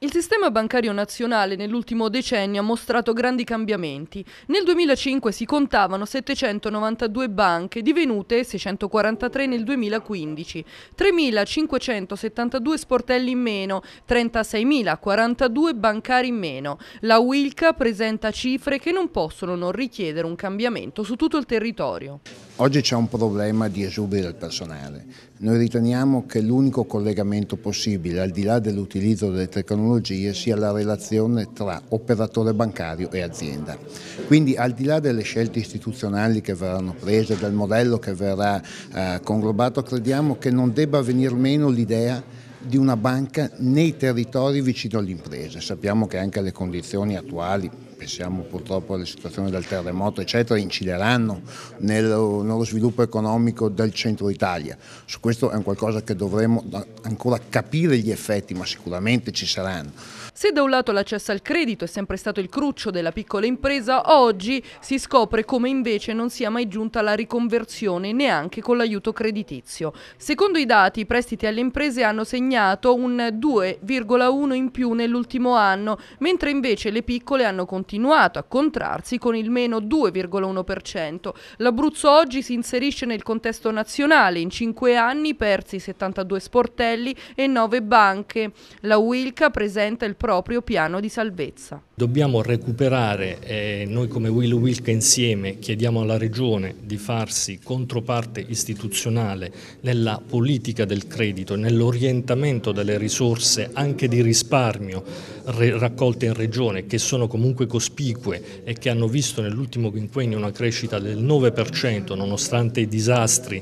Il sistema bancario nazionale nell'ultimo decennio ha mostrato grandi cambiamenti. Nel 2005 si contavano 792 banche, divenute 643 nel 2015, 3.572 sportelli in meno, 36.042 bancari in meno. La Wilca presenta cifre che non possono non richiedere un cambiamento su tutto il territorio. Oggi c'è un problema di esuberi del personale. Noi riteniamo che l'unico collegamento possibile, al di là dell'utilizzo delle tecnologie, sia la relazione tra operatore bancario e azienda. Quindi al di là delle scelte istituzionali che verranno prese, del modello che verrà eh, conglobato, crediamo che non debba venir meno l'idea di una banca nei territori vicino all'impresa. Sappiamo che anche le condizioni attuali pensiamo purtroppo alle situazioni del terremoto eccetera, incideranno nello, nello sviluppo economico del centro Italia. Su questo è un qualcosa che dovremo ancora capire gli effetti, ma sicuramente ci saranno. Se da un lato l'accesso al credito è sempre stato il cruccio della piccola impresa, oggi si scopre come invece non sia mai giunta la riconversione neanche con l'aiuto creditizio. Secondo i dati, i prestiti alle imprese hanno segnato un 2,1 in più nell'ultimo anno, mentre invece le piccole hanno continuato continuato a contrarsi con il meno 2,1%. L'Abruzzo oggi si inserisce nel contesto nazionale, in cinque anni persi 72 sportelli e 9 banche. La Wilca presenta il proprio piano di salvezza. Dobbiamo recuperare, eh, noi come Will Wilk insieme chiediamo alla Regione di farsi controparte istituzionale nella politica del credito, nell'orientamento delle risorse anche di risparmio raccolte in Regione che sono comunque cospicue e che hanno visto nell'ultimo quinquennio una crescita del 9% nonostante i disastri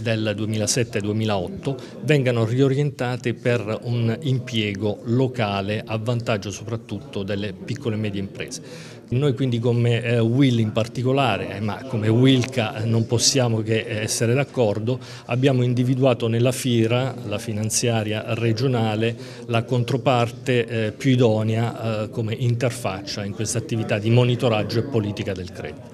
del 2007-2008 vengano riorientate per un impiego locale a vantaggio soprattutto delle piccole e medie imprese. Noi quindi come eh, Will in particolare, eh, ma come Wilca eh, non possiamo che essere d'accordo, abbiamo individuato nella FIRA, la finanziaria regionale, la controparte più idonea come interfaccia in questa attività di monitoraggio e politica del credito.